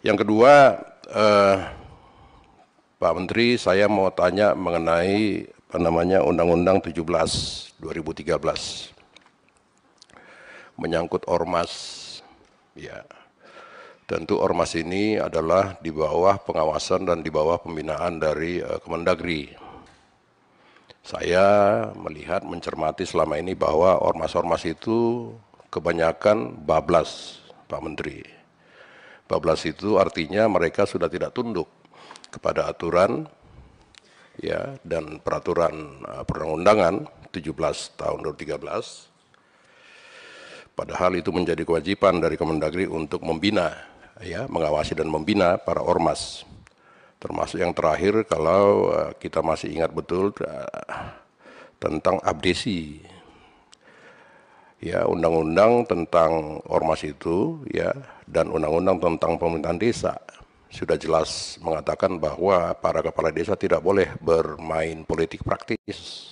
Yang kedua, eh, Pak Menteri, saya mau tanya mengenai apa namanya Undang-Undang 17 2013 menyangkut ormas. Ya, tentu ormas ini adalah di bawah pengawasan dan di bawah pembinaan dari eh, Kemendagri. Saya melihat mencermati selama ini bahwa ormas-ormas itu kebanyakan bablas, Pak Menteri 14 itu artinya mereka sudah tidak tunduk kepada aturan ya dan peraturan uh, perundang-undangan 17 tahun 2013 Padahal itu menjadi kewajiban dari Kemendagri untuk membina, ya, mengawasi dan membina para ormas. Termasuk yang terakhir kalau eh, kita masih ingat betul eh, tentang abdesi ya undang-undang tentang ormas itu ya dan undang-undang tentang pemerintahan desa sudah jelas mengatakan bahwa para kepala desa tidak boleh bermain politik praktis.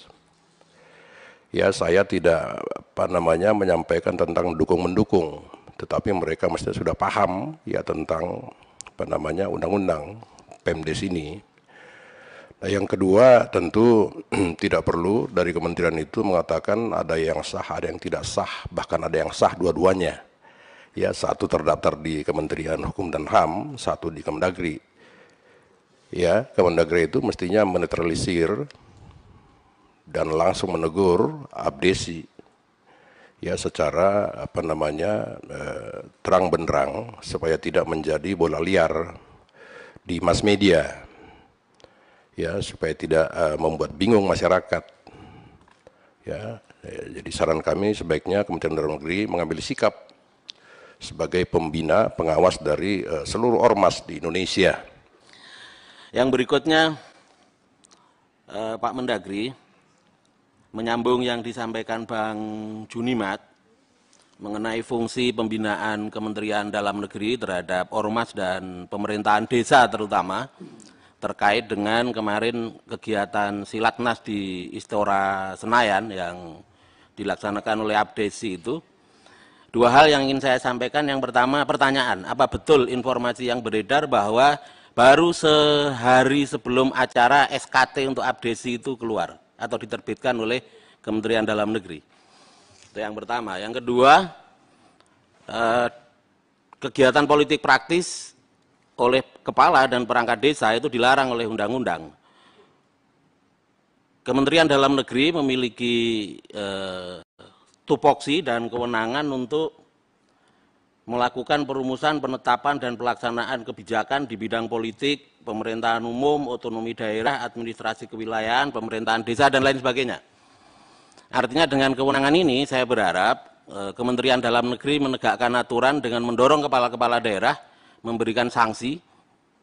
Ya, saya tidak apa namanya menyampaikan tentang dukung mendukung, tetapi mereka mestinya sudah paham ya tentang apa namanya undang-undang Pemdes ini. Eh, yang kedua tentu tidak perlu dari kementerian itu mengatakan ada yang sah, ada yang tidak sah, bahkan ada yang sah dua-duanya. Ya, satu terdaftar di Kementerian Hukum dan HAM, satu di Kemendagri. Ya, Kemendagri itu mestinya menetralisir dan langsung menegur abdesi ya secara apa namanya eh, terang benderang supaya tidak menjadi bola liar di mass media ya supaya tidak uh, membuat bingung masyarakat. Ya, ya, jadi saran kami sebaiknya Kementerian Dalam Negeri mengambil sikap sebagai pembina pengawas dari uh, seluruh ormas di Indonesia. Yang berikutnya uh, Pak Mendagri menyambung yang disampaikan Bang Junimat mengenai fungsi pembinaan Kementerian Dalam Negeri terhadap ormas dan pemerintahan desa terutama terkait dengan kemarin kegiatan silatnas di Istora Senayan yang dilaksanakan oleh Abdesi itu. Dua hal yang ingin saya sampaikan, yang pertama pertanyaan, apa betul informasi yang beredar bahwa baru sehari sebelum acara SKT untuk Abdesi itu keluar atau diterbitkan oleh Kementerian Dalam Negeri? Itu yang pertama. Yang kedua, eh, kegiatan politik praktis oleh kepala dan perangkat desa itu dilarang oleh undang-undang. Kementerian Dalam Negeri memiliki eh, tupoksi dan kewenangan untuk melakukan perumusan, penetapan, dan pelaksanaan kebijakan di bidang politik, pemerintahan umum, otonomi daerah, administrasi kewilayahan, pemerintahan desa, dan lain sebagainya. Artinya dengan kewenangan ini saya berharap eh, Kementerian Dalam Negeri menegakkan aturan dengan mendorong kepala-kepala daerah memberikan sanksi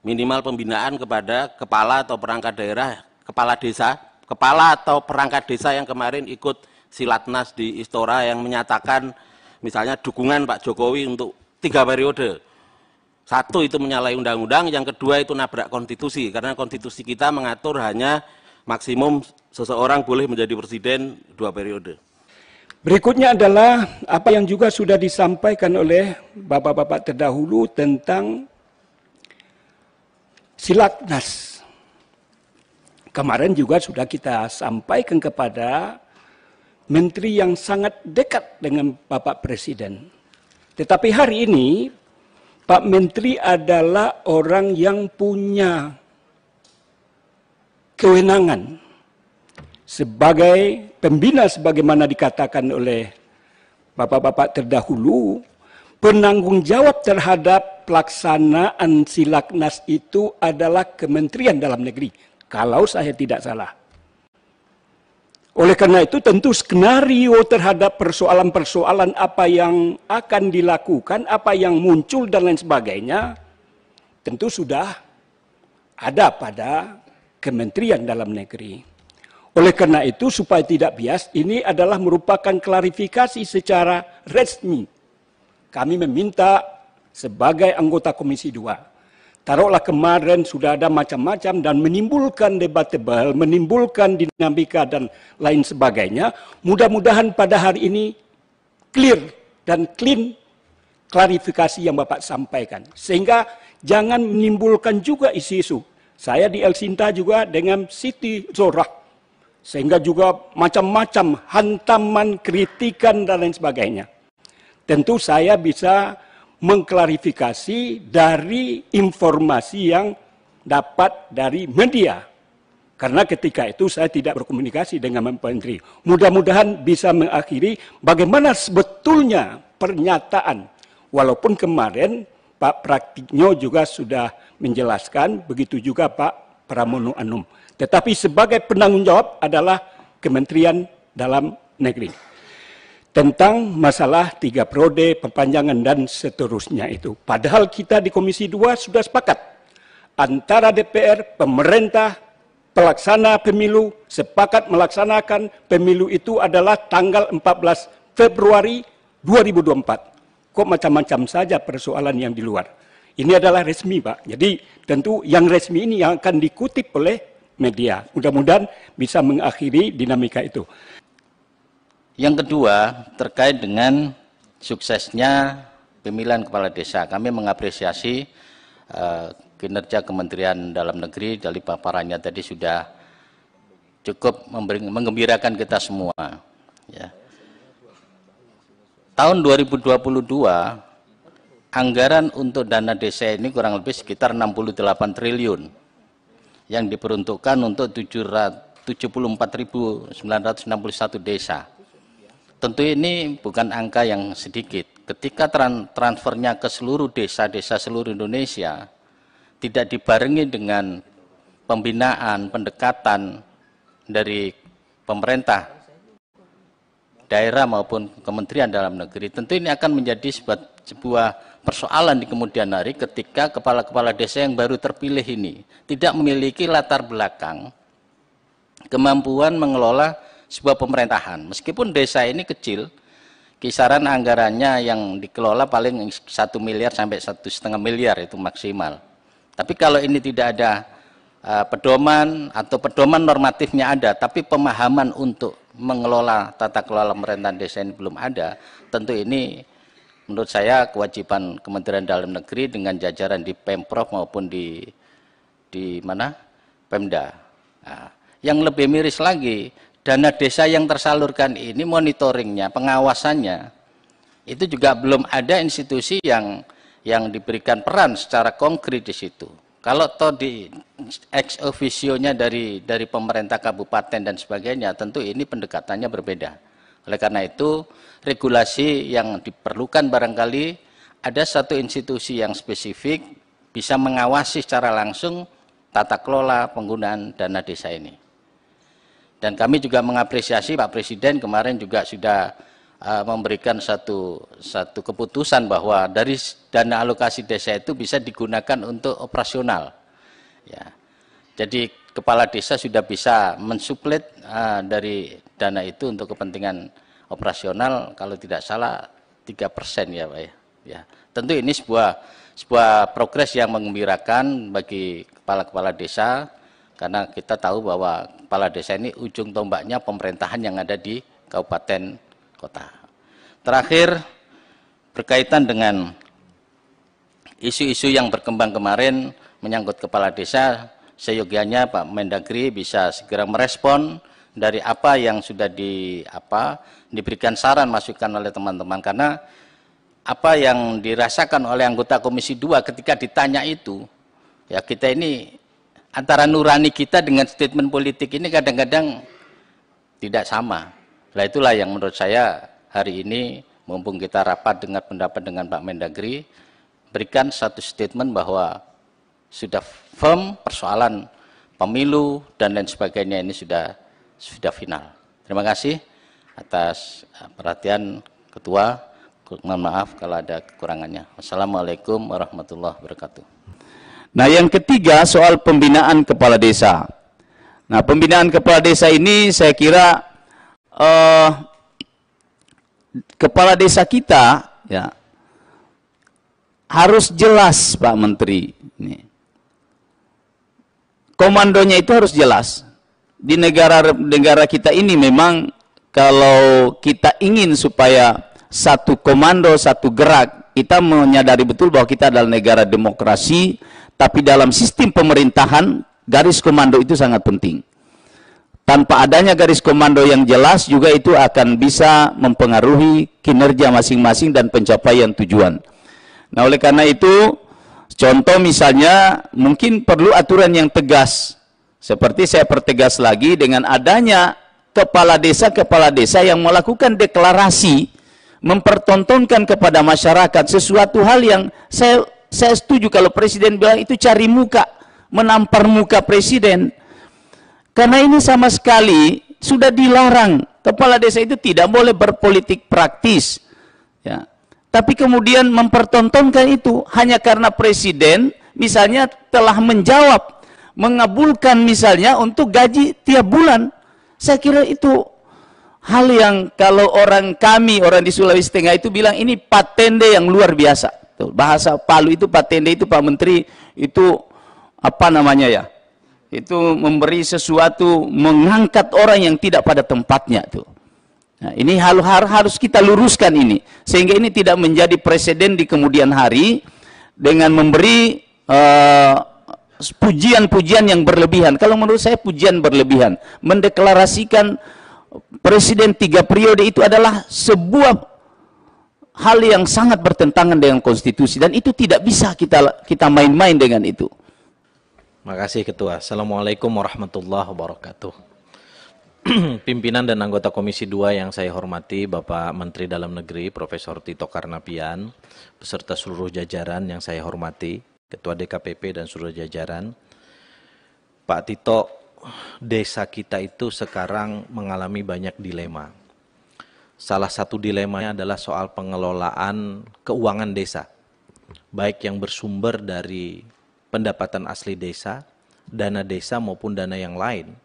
minimal pembinaan kepada kepala atau perangkat daerah, kepala desa, kepala atau perangkat desa yang kemarin ikut silatnas di Istora yang menyatakan misalnya dukungan Pak Jokowi untuk tiga periode. Satu itu menyalahi undang-undang, yang kedua itu nabrak konstitusi karena konstitusi kita mengatur hanya maksimum seseorang boleh menjadi presiden dua periode. Berikutnya adalah apa yang juga sudah disampaikan oleh bapak-bapak terdahulu tentang silatnas. Kemarin juga sudah kita sampaikan kepada menteri yang sangat dekat dengan Bapak Presiden. Tetapi hari ini Pak Menteri adalah orang yang punya kewenangan sebagai pembina sebagaimana dikatakan oleh bapak-bapak terdahulu, penanggung jawab terhadap pelaksanaan silaknas itu adalah Kementerian Dalam Negeri, kalau saya tidak salah. Oleh karena itu tentu skenario terhadap persoalan-persoalan apa yang akan dilakukan, apa yang muncul dan lain sebagainya, tentu sudah ada pada Kementerian Dalam Negeri. Oleh karena itu, supaya tidak bias, ini adalah merupakan klarifikasi secara resmi. Kami meminta sebagai anggota Komisi 2. Taruhlah kemarin sudah ada macam-macam dan menimbulkan debat tebal, menimbulkan dinamika dan lain sebagainya. Mudah-mudahan pada hari ini clear dan clean klarifikasi yang Bapak sampaikan. Sehingga jangan menimbulkan juga isu-isu. Saya di El Sinta juga dengan Siti Zorah sehingga juga macam-macam hantaman, kritikan, dan lain sebagainya. Tentu saya bisa mengklarifikasi dari informasi yang dapat dari media. Karena ketika itu saya tidak berkomunikasi dengan Menteri. Mudah-mudahan bisa mengakhiri bagaimana sebetulnya pernyataan. Walaupun kemarin Pak Praktiknya juga sudah menjelaskan, begitu juga Pak Pramono Anum. Tetapi sebagai penanggung jawab adalah Kementerian Dalam Negeri. Tentang masalah tiga periode, perpanjangan, dan seterusnya itu. Padahal kita di Komisi 2 sudah sepakat. Antara DPR, pemerintah, pelaksana pemilu, sepakat melaksanakan pemilu itu adalah tanggal 14 Februari 2024. Kok macam-macam saja persoalan yang di luar. Ini adalah resmi, Pak. Jadi tentu yang resmi ini yang akan dikutip oleh media. Mudah-mudahan bisa mengakhiri dinamika itu. Yang kedua, terkait dengan suksesnya pemilihan kepala desa. Kami mengapresiasi uh, kinerja Kementerian Dalam Negeri dari paparannya tadi sudah cukup mengembirakan kita semua. Ya. Tahun 2022 anggaran untuk dana desa ini kurang lebih sekitar 68 triliun yang diperuntukkan untuk 74.961 desa. Tentu ini bukan angka yang sedikit. Ketika transfernya ke seluruh desa-desa seluruh Indonesia tidak dibarengi dengan pembinaan, pendekatan dari pemerintah daerah maupun kementerian dalam negeri, tentu ini akan menjadi sebuah persoalan di kemudian hari ketika kepala-kepala desa yang baru terpilih ini tidak memiliki latar belakang kemampuan mengelola sebuah pemerintahan. Meskipun desa ini kecil, kisaran anggarannya yang dikelola paling satu miliar sampai satu setengah miliar itu maksimal. Tapi kalau ini tidak ada e, pedoman atau pedoman normatifnya ada, tapi pemahaman untuk mengelola tata kelola pemerintahan desa ini belum ada, tentu ini menurut saya kewajiban Kementerian Dalam Negeri dengan jajaran di Pemprov maupun di di mana Pemda. Nah, yang lebih miris lagi, dana desa yang tersalurkan ini monitoringnya, pengawasannya itu juga belum ada institusi yang yang diberikan peran secara konkret di situ. Kalau toh di ex officio-nya dari dari pemerintah kabupaten dan sebagainya, tentu ini pendekatannya berbeda. Oleh karena itu, regulasi yang diperlukan barangkali ada satu institusi yang spesifik bisa mengawasi secara langsung tata kelola penggunaan dana desa ini. Dan kami juga mengapresiasi Pak Presiden kemarin juga sudah e, memberikan satu satu keputusan bahwa dari dana alokasi desa itu bisa digunakan untuk operasional. Ya. Jadi kepala desa sudah bisa mensuplet eh, dari dana itu untuk kepentingan operasional kalau tidak salah tiga persen ya pak ya. ya tentu ini sebuah sebuah progres yang mengembirakan bagi kepala-kepala desa karena kita tahu bahwa kepala desa ini ujung tombaknya pemerintahan yang ada di kabupaten kota. Terakhir berkaitan dengan isu-isu yang berkembang kemarin menyangkut kepala desa seyogianya Pak Mendagri bisa segera merespon dari apa yang sudah di apa diberikan saran masukan oleh teman-teman karena apa yang dirasakan oleh anggota Komisi 2 ketika ditanya itu ya kita ini antara nurani kita dengan statement politik ini kadang-kadang tidak sama. Nah itulah yang menurut saya hari ini mumpung kita rapat dengan pendapat dengan Pak Mendagri berikan satu statement bahwa sudah firm persoalan pemilu dan lain sebagainya ini sudah sudah final. Terima kasih atas eh, perhatian ketua. Mohon maaf kalau ada kekurangannya. Wassalamualaikum warahmatullahi wabarakatuh. Nah, yang ketiga soal pembinaan kepala desa. Nah, pembinaan kepala desa ini saya kira eh, kepala desa kita ya harus jelas Pak Menteri. Ini komandonya itu harus jelas. Di negara negara kita ini memang kalau kita ingin supaya satu komando, satu gerak, kita menyadari betul bahwa kita adalah negara demokrasi, tapi dalam sistem pemerintahan garis komando itu sangat penting. Tanpa adanya garis komando yang jelas juga itu akan bisa mempengaruhi kinerja masing-masing dan pencapaian tujuan. Nah, oleh karena itu Contoh misalnya mungkin perlu aturan yang tegas. Seperti saya pertegas lagi dengan adanya kepala desa-kepala desa yang melakukan deklarasi mempertontonkan kepada masyarakat sesuatu hal yang saya saya setuju kalau presiden bilang itu cari muka, menampar muka presiden. Karena ini sama sekali sudah dilarang. Kepala desa itu tidak boleh berpolitik praktis. Ya, tapi kemudian mempertontonkan itu hanya karena presiden misalnya telah menjawab mengabulkan misalnya untuk gaji tiap bulan saya kira itu hal yang kalau orang kami orang di Sulawesi Tengah itu bilang ini patende yang luar biasa bahasa Palu itu patende itu Pak Menteri itu apa namanya ya itu memberi sesuatu mengangkat orang yang tidak pada tempatnya tuh Nah, ini hal, hal harus kita luruskan ini sehingga ini tidak menjadi presiden di kemudian hari dengan memberi eh, pujian-pujian uh, yang berlebihan. Kalau menurut saya pujian berlebihan, mendeklarasikan presiden tiga periode itu adalah sebuah hal yang sangat bertentangan dengan konstitusi dan itu tidak bisa kita kita main-main dengan itu. Makasih ketua. Assalamualaikum warahmatullahi wabarakatuh. pimpinan dan anggota Komisi 2 yang saya hormati Bapak Menteri Dalam Negeri Profesor Tito Karnavian, beserta seluruh jajaran yang saya hormati, Ketua DKPP dan seluruh jajaran. Pak Tito, desa kita itu sekarang mengalami banyak dilema. Salah satu dilemanya adalah soal pengelolaan keuangan desa, baik yang bersumber dari pendapatan asli desa, dana desa maupun dana yang lain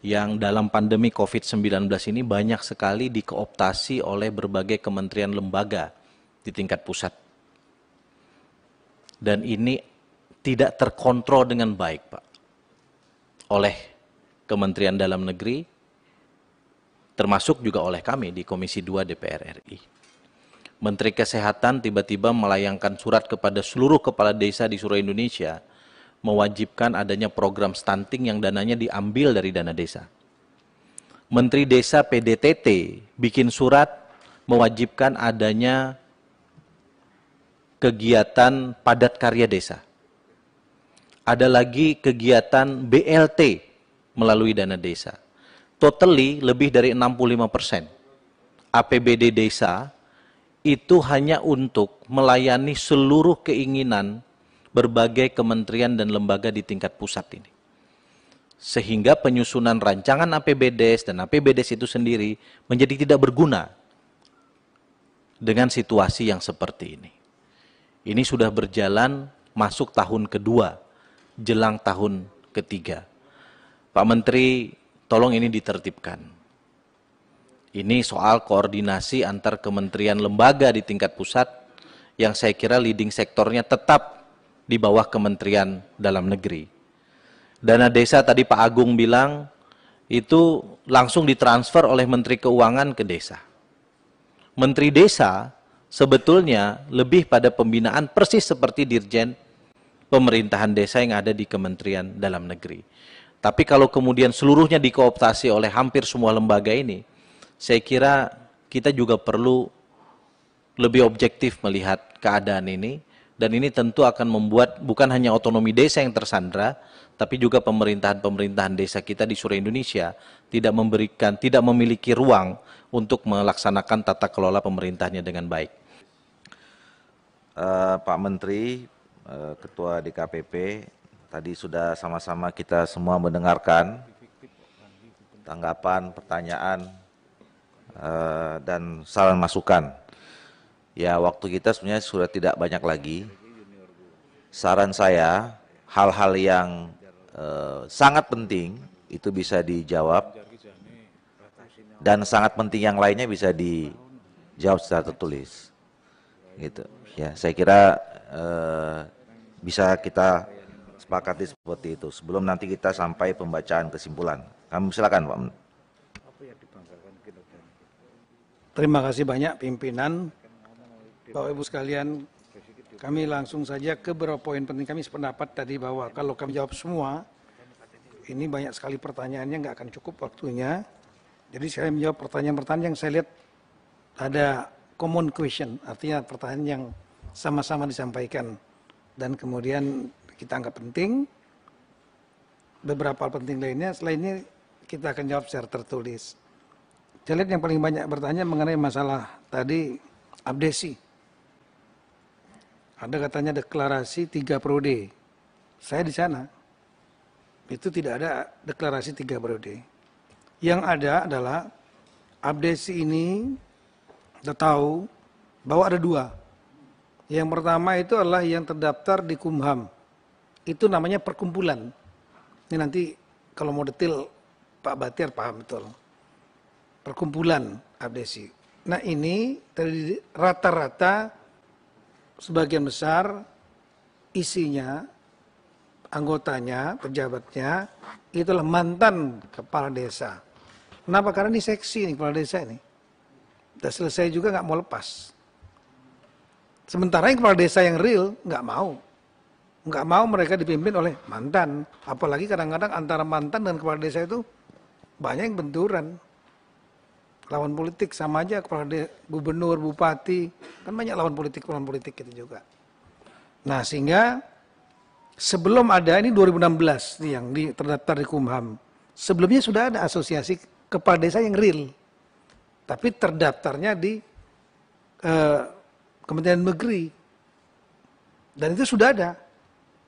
yang dalam pandemi COVID-19 ini banyak sekali dikooptasi oleh berbagai kementerian lembaga di tingkat pusat. Dan ini tidak terkontrol dengan baik, Pak. Oleh Kementerian Dalam Negeri, termasuk juga oleh kami di Komisi 2 DPR RI. Menteri Kesehatan tiba-tiba melayangkan surat kepada seluruh kepala desa di seluruh Indonesia – mewajibkan adanya program stunting yang dananya diambil dari dana desa. Menteri Desa PDTT bikin surat mewajibkan adanya kegiatan padat karya desa. Ada lagi kegiatan BLT melalui dana desa. Totally lebih dari 65 persen. APBD desa itu hanya untuk melayani seluruh keinginan berbagai kementerian dan lembaga di tingkat pusat ini. Sehingga penyusunan rancangan APBDes dan APBDes itu sendiri menjadi tidak berguna dengan situasi yang seperti ini. Ini sudah berjalan masuk tahun kedua, jelang tahun ketiga. Pak Menteri, tolong ini ditertibkan. Ini soal koordinasi antar kementerian lembaga di tingkat pusat yang saya kira leading sektornya tetap di bawah Kementerian Dalam Negeri. Dana desa tadi Pak Agung bilang itu langsung ditransfer oleh Menteri Keuangan ke desa. Menteri Desa sebetulnya lebih pada pembinaan persis seperti Dirjen Pemerintahan Desa yang ada di Kementerian Dalam Negeri. Tapi kalau kemudian seluruhnya dikooptasi oleh hampir semua lembaga ini, saya kira kita juga perlu lebih objektif melihat keadaan ini dan ini tentu akan membuat bukan hanya otonomi desa yang tersandra, tapi juga pemerintahan-pemerintahan desa kita di seluruh Indonesia tidak memberikan, tidak memiliki ruang untuk melaksanakan tata kelola pemerintahnya dengan baik. Uh, Pak Menteri, uh, Ketua DKPP, tadi sudah sama-sama kita semua mendengarkan tanggapan, pertanyaan, uh, dan saran masukan Ya, waktu kita sebenarnya sudah tidak banyak lagi. Saran saya, hal-hal yang eh, sangat penting itu bisa dijawab dan sangat penting yang lainnya bisa dijawab secara tertulis. Gitu. Ya, saya kira eh, bisa kita sepakati seperti itu sebelum nanti kita sampai pembacaan kesimpulan. Kami silakan, Pak. Terima kasih banyak pimpinan Bapak Ibu sekalian, kami langsung saja ke beberapa poin penting kami sependapat tadi bahwa kalau kami jawab semua, ini banyak sekali pertanyaannya nggak akan cukup waktunya. Jadi saya menjawab pertanyaan-pertanyaan yang saya lihat ada common question, artinya pertanyaan yang sama-sama disampaikan dan kemudian kita anggap penting. Beberapa hal penting lainnya, selain ini kita akan jawab secara tertulis. Saya lihat yang paling banyak bertanya mengenai masalah tadi abdesi ada katanya deklarasi tiga periode. Saya di sana. Itu tidak ada deklarasi tiga periode. Yang ada adalah abdesi ini kita tahu bahwa ada dua. Yang pertama itu adalah yang terdaftar di Kumham. Itu namanya perkumpulan. Ini nanti kalau mau detail Pak Batir paham betul. Perkumpulan abdesi. Nah ini rata-rata sebagian besar isinya anggotanya, pejabatnya itulah mantan kepala desa. Kenapa? Karena ini seksi nih kepala desa ini. sudah selesai juga nggak mau lepas. Sementara yang kepala desa yang real nggak mau. Nggak mau mereka dipimpin oleh mantan. Apalagi kadang-kadang antara mantan dan kepala desa itu banyak yang benturan lawan politik sama aja kepala de, gubernur, bupati, kan banyak lawan politik, lawan politik kita gitu juga. Nah, sehingga sebelum ada ini 2016 yang di, terdaftar di Kumham. Sebelumnya sudah ada asosiasi kepala desa yang real. Tapi terdaftarnya di eh, Kementerian Negeri. Dan itu sudah ada.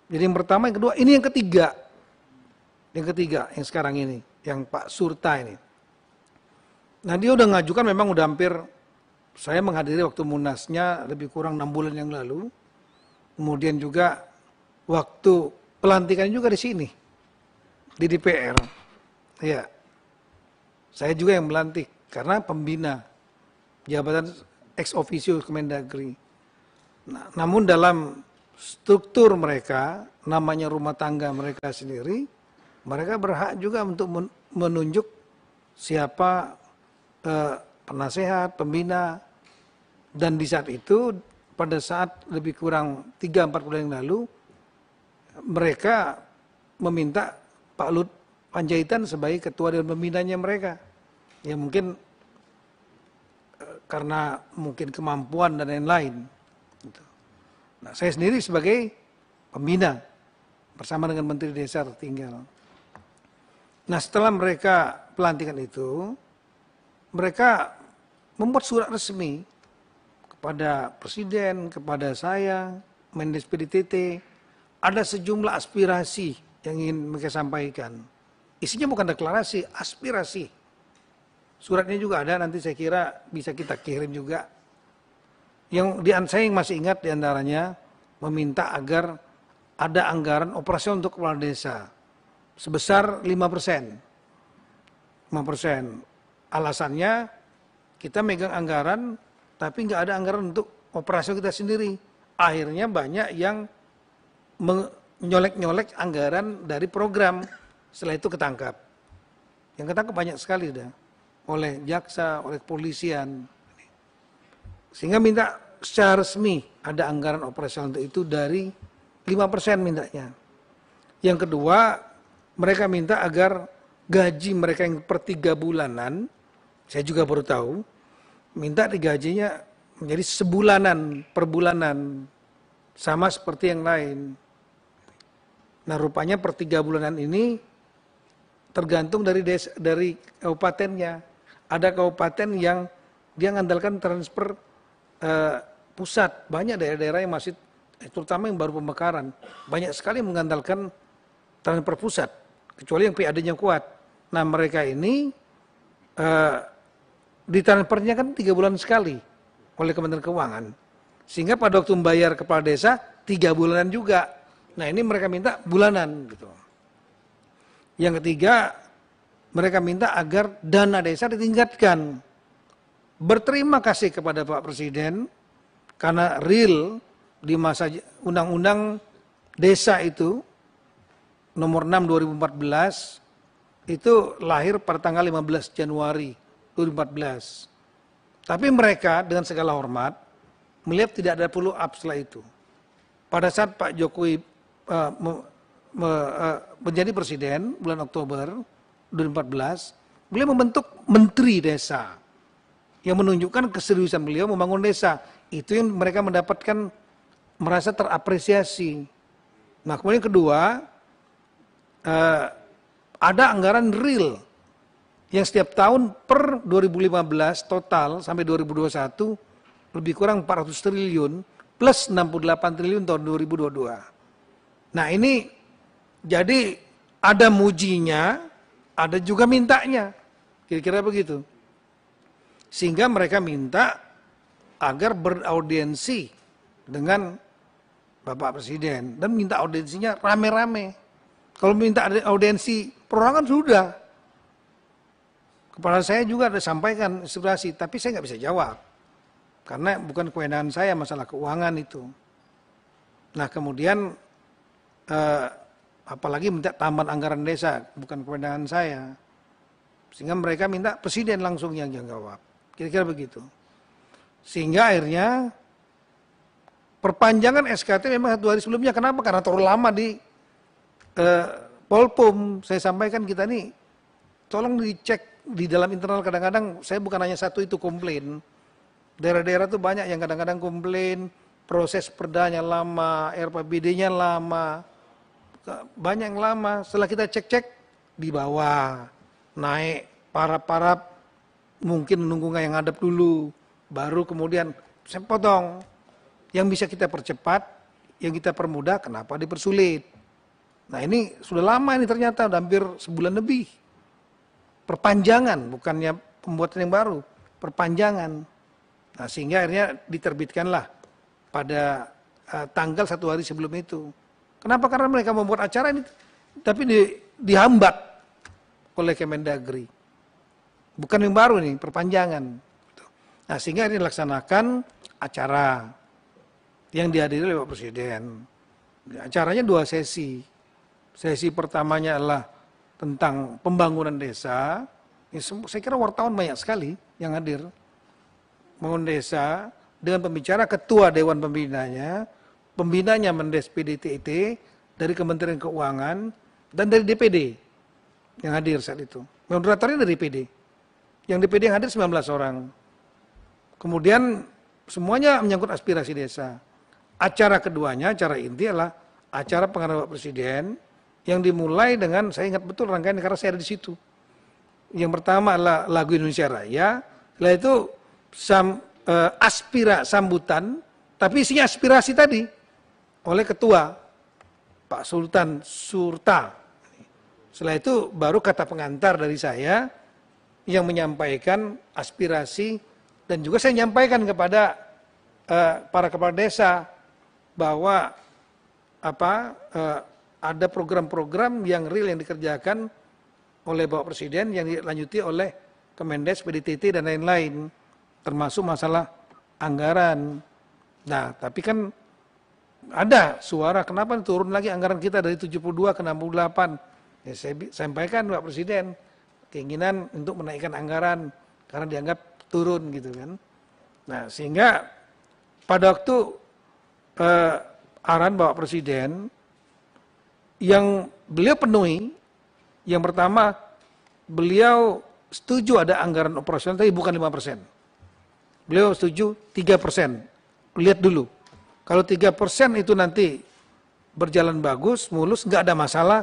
Jadi yang pertama, yang kedua, ini yang ketiga. Yang ketiga, yang sekarang ini, yang Pak Surta ini. Nah dia udah ngajukan memang udah hampir saya menghadiri waktu munasnya lebih kurang enam bulan yang lalu. Kemudian juga waktu pelantikan juga di sini di DPR. Ya, saya juga yang melantik karena pembina jabatan ex officio Kemendagri. Nah, namun dalam struktur mereka, namanya rumah tangga mereka sendiri, mereka berhak juga untuk menunjuk siapa eh, penasehat, pembina. Dan di saat itu, pada saat lebih kurang 3-4 bulan yang lalu, mereka meminta Pak Lut Panjaitan sebagai ketua dan pembinanya mereka. Ya mungkin eh, karena mungkin kemampuan dan lain-lain. Gitu. Nah, saya sendiri sebagai pembina bersama dengan Menteri Desa tertinggal. Nah setelah mereka pelantikan itu, mereka membuat surat resmi kepada presiden, kepada saya, Mendes PDTT, ada sejumlah aspirasi yang ingin mereka sampaikan. Isinya bukan deklarasi, aspirasi. Suratnya juga ada, nanti saya kira bisa kita kirim juga. Yang di, saya masih ingat diantaranya meminta agar ada anggaran operasi untuk kepala desa sebesar 5 persen. 5 persen Alasannya kita megang anggaran tapi nggak ada anggaran untuk operasional kita sendiri. Akhirnya banyak yang menyolek-nyolek anggaran dari program. Setelah itu ketangkap. Yang ketangkap banyak sekali dah oleh jaksa, oleh kepolisian. Sehingga minta secara resmi ada anggaran operasional untuk itu dari 5% mintanya. Yang kedua, mereka minta agar gaji mereka yang per tiga bulanan saya juga baru tahu, minta digajinya menjadi sebulanan, perbulanan Sama seperti yang lain. Nah rupanya per tiga bulanan ini tergantung dari des, dari kabupatennya. Ada kabupaten yang dia mengandalkan transfer uh, pusat. Banyak daerah-daerah yang masih, eh, terutama yang baru pemekaran, banyak sekali mengandalkan transfer pusat. Kecuali yang PAD-nya kuat. Nah mereka ini uh, di ditransfernya kan tiga bulan sekali oleh Kementerian Keuangan. Sehingga pada waktu membayar kepala desa tiga bulanan juga. Nah ini mereka minta bulanan gitu. Yang ketiga mereka minta agar dana desa ditingkatkan. Berterima kasih kepada Pak Presiden karena real di masa undang-undang desa itu nomor 6 2014 itu lahir pada tanggal 15 Januari 2014. Tapi mereka dengan segala hormat melihat tidak ada perlu up setelah itu. Pada saat Pak Jokowi uh, me, me, uh, menjadi presiden bulan Oktober 2014, beliau membentuk menteri desa yang menunjukkan keseriusan beliau membangun desa. Itu yang mereka mendapatkan merasa terapresiasi. Nah kemudian kedua, uh, ada anggaran real yang setiap tahun per 2015 total sampai 2021 lebih kurang 400 triliun plus 68 triliun tahun 2022. Nah ini jadi ada mujinya, ada juga mintanya. Kira-kira begitu. Sehingga mereka minta agar beraudiensi dengan Bapak Presiden dan minta audiensinya rame-rame. Kalau minta audiensi perorangan sudah, Kepala saya juga ada sampaikan inspirasi, tapi saya nggak bisa jawab. Karena bukan kewenangan saya masalah keuangan itu. Nah kemudian eh, apalagi minta tambahan anggaran desa, bukan kewenangan saya. Sehingga mereka minta presiden langsung yang jawab. Kira-kira begitu. Sehingga akhirnya perpanjangan SKT memang satu hari sebelumnya. Kenapa? Karena terlalu lama di eh, Polpum. Saya sampaikan kita nih, tolong dicek di dalam internal kadang-kadang saya bukan hanya satu itu komplain. Daerah-daerah tuh banyak yang kadang-kadang komplain, proses perdanya lama, RPBD-nya lama. Banyak yang lama. Setelah kita cek-cek di bawah, naik parap-parap mungkin menunggu yang ngadep dulu, baru kemudian saya potong. Yang bisa kita percepat, yang kita permudah, kenapa dipersulit? Nah ini sudah lama ini ternyata, hampir sebulan lebih perpanjangan, bukannya pembuatan yang baru, perpanjangan. Nah, sehingga akhirnya diterbitkanlah pada uh, tanggal satu hari sebelum itu. Kenapa? Karena mereka membuat acara ini, tapi di, dihambat oleh Kemendagri. Bukan yang baru nih, perpanjangan. Nah, sehingga ini dilaksanakan acara yang dihadiri oleh Pak Presiden. Acaranya dua sesi. Sesi pertamanya adalah tentang pembangunan desa, ya, saya kira wartawan banyak sekali yang hadir. Bangun desa dengan pembicara ketua dewan pembinanya, pembinanya Mendes PDTIT dari Kementerian Keuangan dan dari DPD yang hadir saat itu. Moderatornya dari DPD. Yang DPD yang hadir 19 orang. Kemudian semuanya menyangkut aspirasi desa. Acara keduanya, acara inti adalah acara pengarah Presiden yang dimulai dengan saya ingat betul rangkaian karena saya ada di situ. Yang pertama adalah lagu Indonesia Raya, setelah itu sam, e, aspira sambutan, tapi isinya aspirasi tadi oleh ketua Pak Sultan Surta. Setelah itu baru kata pengantar dari saya yang menyampaikan aspirasi dan juga saya menyampaikan kepada e, para kepala desa bahwa apa e, ada program-program yang real yang dikerjakan oleh Bapak Presiden yang dilanjuti oleh Kemendes, PDTT, dan lain-lain. Termasuk masalah anggaran. Nah, tapi kan ada suara kenapa turun lagi anggaran kita dari 72 ke 68. Ya, saya sampaikan Pak Presiden keinginan untuk menaikkan anggaran karena dianggap turun gitu kan. Nah, sehingga pada waktu eh, arahan Bapak Presiden yang beliau penuhi, yang pertama beliau setuju ada anggaran operasional tapi bukan 5%. Beliau setuju 3%. Lihat dulu. Kalau 3% itu nanti berjalan bagus, mulus, nggak ada masalah,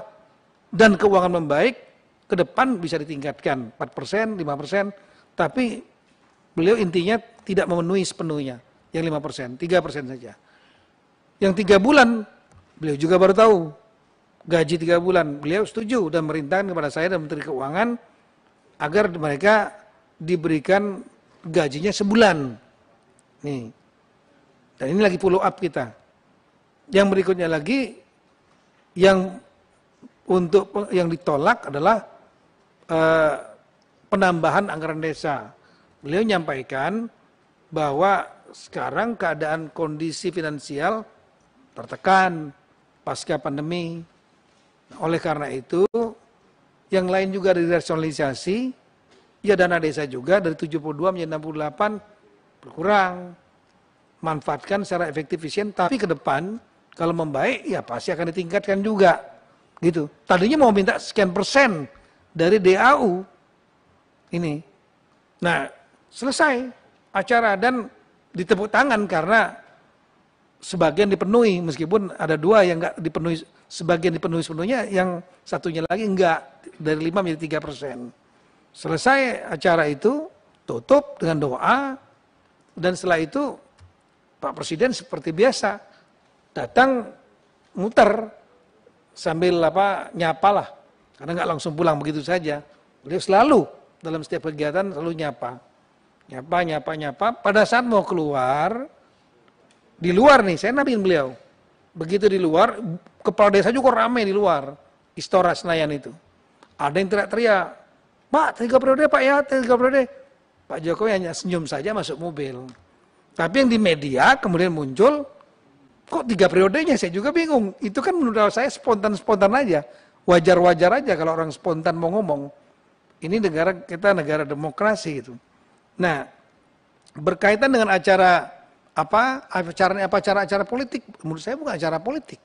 dan keuangan membaik, ke depan bisa ditingkatkan 4%, 5%, tapi beliau intinya tidak memenuhi sepenuhnya yang 5%, 3% saja. Yang tiga bulan, beliau juga baru tahu gaji tiga bulan. Beliau setuju dan merintahkan kepada saya dan Menteri Keuangan agar mereka diberikan gajinya sebulan. Nih. Dan ini lagi follow up kita. Yang berikutnya lagi yang untuk yang ditolak adalah eh, penambahan anggaran desa. Beliau menyampaikan bahwa sekarang keadaan kondisi finansial tertekan pasca pandemi oleh karena itu, yang lain juga dari rasionalisasi, ya dana desa juga dari 72 menjadi 68 berkurang. Manfaatkan secara efektif efisien, tapi ke depan kalau membaik ya pasti akan ditingkatkan juga. Gitu. Tadinya mau minta sekian persen dari DAU ini. Nah, selesai acara dan ditepuk tangan karena sebagian dipenuhi meskipun ada dua yang nggak dipenuhi sebagian dipenuhi sepenuhnya, yang satunya lagi enggak. Dari 5 menjadi 3 persen. Selesai acara itu, tutup dengan doa, dan setelah itu Pak Presiden seperti biasa datang muter sambil apa nyapa lah, karena enggak langsung pulang begitu saja. Beliau selalu dalam setiap kegiatan selalu nyapa. Nyapa, nyapa, nyapa. Pada saat mau keluar, di luar nih, saya nabiin beliau begitu di luar, kepala desa juga ramai di luar, Istora Senayan itu. Ada yang teriak-teriak, Pak, tiga periode Pak ya, tiga periode. Pak Jokowi hanya senyum saja masuk mobil. Tapi yang di media kemudian muncul, kok tiga periodenya saya juga bingung. Itu kan menurut saya spontan-spontan aja. Wajar-wajar aja kalau orang spontan mau ngomong. Ini negara kita negara demokrasi gitu. Nah, berkaitan dengan acara apa acara apa acara-acara politik menurut saya bukan acara politik.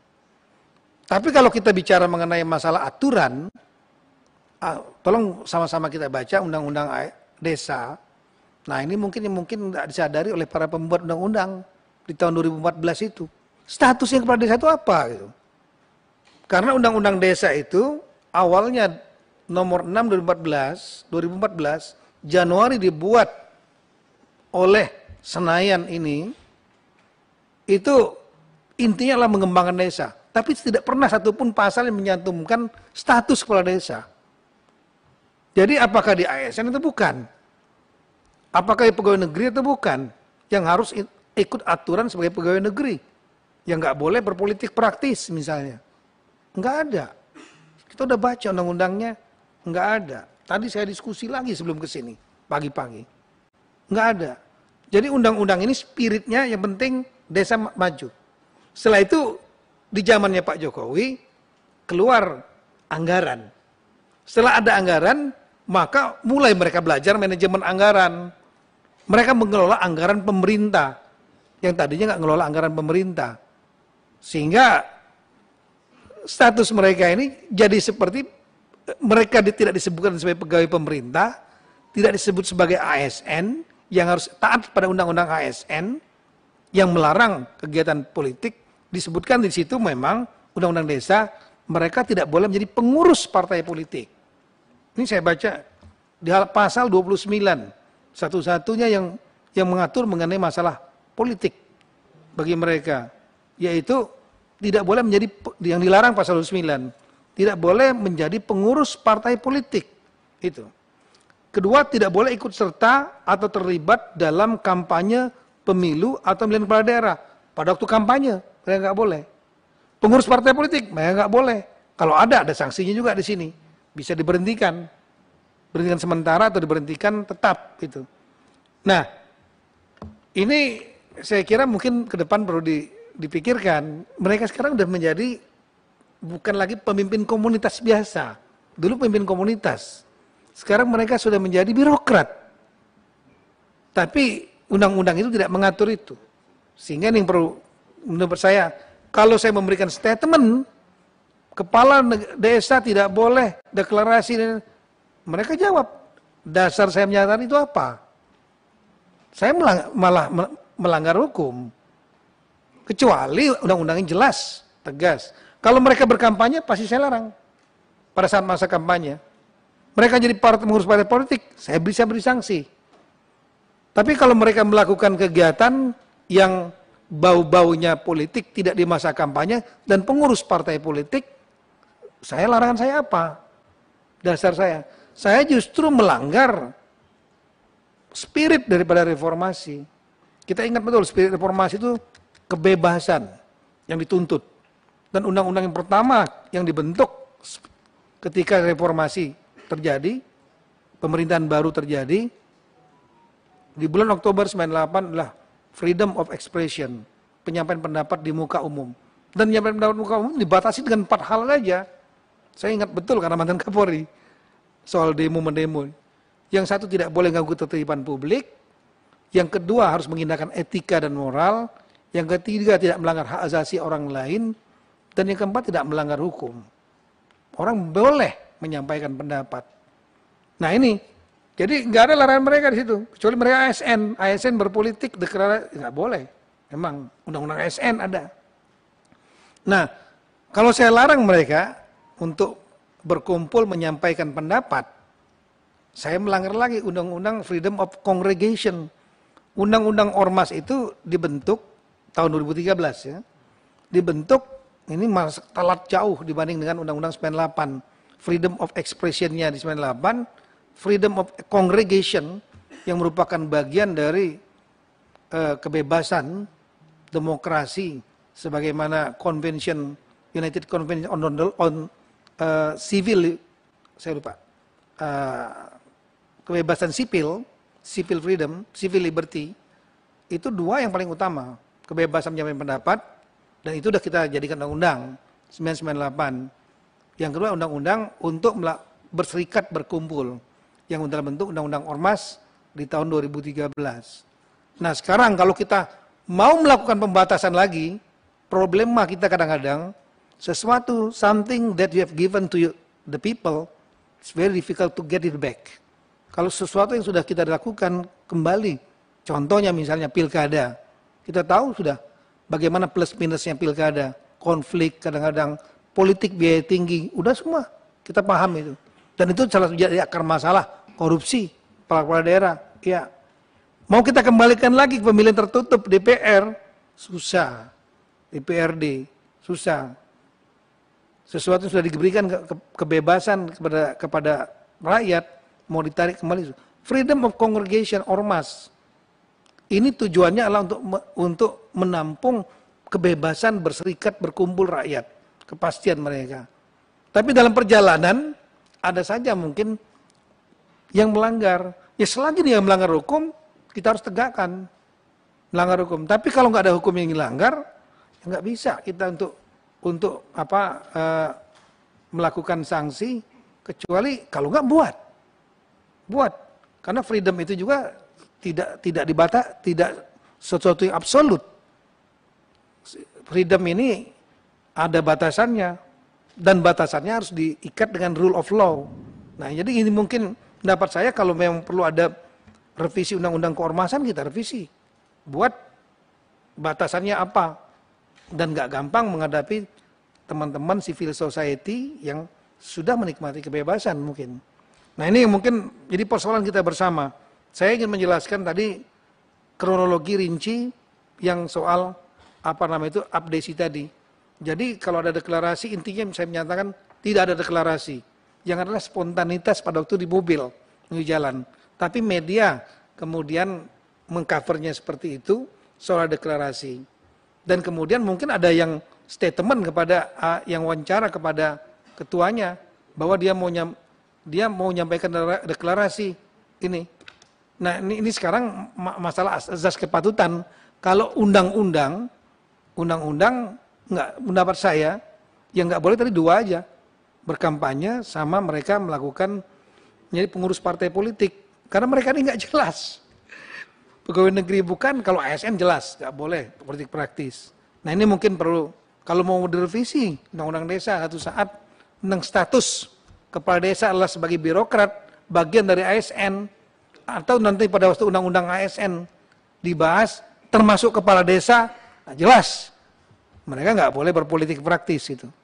Tapi kalau kita bicara mengenai masalah aturan, ah, tolong sama-sama kita baca undang-undang desa. Nah ini mungkin yang mungkin tidak disadari oleh para pembuat undang-undang di tahun 2014 itu. status yang kepala desa itu apa? Gitu. Karena undang-undang desa itu awalnya nomor 6 2014, 2014 Januari dibuat oleh Senayan ini itu intinya adalah mengembangkan desa. Tapi tidak pernah satupun pasal yang menyantumkan status kepala desa. Jadi apakah di ASN itu bukan? Apakah di pegawai negeri itu bukan? Yang harus ikut aturan sebagai pegawai negeri. Yang nggak boleh berpolitik praktis misalnya. Nggak ada. Kita udah baca undang-undangnya, nggak ada. Tadi saya diskusi lagi sebelum ke sini, pagi-pagi. Nggak ada. Jadi undang-undang ini spiritnya yang penting desa maju. Setelah itu di zamannya Pak Jokowi keluar anggaran. Setelah ada anggaran, maka mulai mereka belajar manajemen anggaran. Mereka mengelola anggaran pemerintah yang tadinya nggak ngelola anggaran pemerintah. Sehingga status mereka ini jadi seperti mereka tidak disebutkan sebagai pegawai pemerintah, tidak disebut sebagai ASN yang harus taat pada undang-undang ASN, yang melarang kegiatan politik disebutkan di situ memang undang-undang desa mereka tidak boleh menjadi pengurus partai politik. Ini saya baca di pasal 29 satu-satunya yang yang mengatur mengenai masalah politik bagi mereka yaitu tidak boleh menjadi yang dilarang pasal 29 tidak boleh menjadi pengurus partai politik itu kedua tidak boleh ikut serta atau terlibat dalam kampanye pemilu atau pemilihan kepala daerah. Pada waktu kampanye, mereka nggak boleh. Pengurus partai politik, mereka nggak boleh. Kalau ada, ada sanksinya juga di sini. Bisa diberhentikan. Berhentikan sementara atau diberhentikan tetap. gitu. Nah, ini saya kira mungkin ke depan perlu dipikirkan. Mereka sekarang sudah menjadi bukan lagi pemimpin komunitas biasa. Dulu pemimpin komunitas. Sekarang mereka sudah menjadi birokrat. Tapi undang-undang itu tidak mengatur itu. Sehingga yang perlu menurut saya, kalau saya memberikan statement, kepala desa tidak boleh deklarasi, mereka jawab, dasar saya menyatakan itu apa? Saya melang malah melanggar hukum. Kecuali undang undang yang jelas, tegas. Kalau mereka berkampanye, pasti saya larang. Pada saat masa kampanye. Mereka jadi partai, mengurus partai politik, saya bisa beri sanksi. Tapi kalau mereka melakukan kegiatan yang bau-baunya politik tidak di masa kampanye dan pengurus partai politik, saya larangan saya apa? Dasar saya, saya justru melanggar spirit daripada reformasi. Kita ingat betul spirit reformasi itu kebebasan yang dituntut. Dan undang-undang yang pertama yang dibentuk ketika reformasi terjadi, pemerintahan baru terjadi, di bulan Oktober 98 adalah freedom of expression, penyampaian pendapat di muka umum. Dan penyampaian pendapat di muka umum dibatasi dengan empat hal saja. Saya ingat betul karena mantan Kapolri soal demo-mendemo. Yang satu tidak boleh ganggu ketertiban publik, yang kedua harus mengindahkan etika dan moral, yang ketiga tidak melanggar hak asasi orang lain, dan yang keempat tidak melanggar hukum. Orang boleh menyampaikan pendapat. Nah ini jadi nggak ada larangan mereka di situ, kecuali mereka ASN, ASN berpolitik deklarasi nggak boleh. Emang undang-undang ASN ada. Nah, kalau saya larang mereka untuk berkumpul menyampaikan pendapat, saya melanggar lagi undang-undang Freedom of Congregation. Undang-undang ormas itu dibentuk tahun 2013 ya. Dibentuk ini masih telat jauh dibanding dengan undang-undang 98. Freedom of expressionnya nya di 98 freedom of congregation yang merupakan bagian dari uh, kebebasan demokrasi sebagaimana convention United Convention on on uh, civil saya lupa uh, kebebasan sipil civil freedom civil liberty itu dua yang paling utama kebebasan menyampaikan pendapat dan itu sudah kita jadikan undang-undang 998 yang kedua undang-undang untuk berserikat berkumpul yang dalam bentuk undang-undang ormas di tahun 2013. Nah sekarang kalau kita mau melakukan pembatasan lagi, problema kita kadang-kadang sesuatu something that you have given to you, the people, it's very difficult to get it back. Kalau sesuatu yang sudah kita lakukan kembali, contohnya misalnya pilkada, kita tahu sudah bagaimana plus minusnya pilkada, konflik kadang-kadang politik biaya tinggi, udah semua kita paham itu. Dan itu salah satu ya, jadi ya, akar masalah korupsi kepala-kepala daerah. Ya, mau kita kembalikan lagi ke pemilihan tertutup DPR susah, DPRD susah. Sesuatu sudah diberikan ke, ke, kebebasan kepada kepada rakyat mau ditarik kembali. Freedom of congregation ormas. Ini tujuannya adalah untuk untuk menampung kebebasan berserikat berkumpul rakyat, kepastian mereka. Tapi dalam perjalanan ada saja mungkin yang melanggar. Ya selagi dia melanggar hukum, kita harus tegakkan melanggar hukum. Tapi kalau nggak ada hukum yang dilanggar, ya nggak bisa kita untuk untuk apa e, melakukan sanksi kecuali kalau nggak buat, buat. Karena freedom itu juga tidak tidak dibata, tidak sesuatu yang absolut. Freedom ini ada batasannya dan batasannya harus diikat dengan rule of law. Nah, jadi ini mungkin pendapat saya kalau memang perlu ada revisi undang-undang keormasan kita revisi. Buat batasannya apa? Dan gak gampang menghadapi teman-teman civil society yang sudah menikmati kebebasan mungkin. Nah, ini mungkin jadi persoalan kita bersama. Saya ingin menjelaskan tadi kronologi rinci yang soal apa nama itu abdesi tadi jadi kalau ada deklarasi intinya saya menyatakan tidak ada deklarasi. Yang adalah spontanitas pada waktu di mobil di jalan. Tapi media kemudian mengcovernya seperti itu soal deklarasi. Dan kemudian mungkin ada yang statement kepada yang wawancara kepada ketuanya bahwa dia mau nyam, dia mau menyampaikan deklarasi ini. Nah, ini, ini sekarang masalah asas kepatutan. Kalau undang-undang undang-undang nggak pendapat saya yang nggak boleh tadi dua aja berkampanye sama mereka melakukan menjadi pengurus partai politik karena mereka ini nggak jelas pegawai negeri bukan kalau ASN jelas nggak boleh politik praktis nah ini mungkin perlu kalau mau direvisi undang-undang desa satu saat tentang status kepala desa adalah sebagai birokrat bagian dari ASN atau nanti pada waktu undang-undang ASN dibahas termasuk kepala desa nah jelas mereka nggak boleh berpolitik praktis itu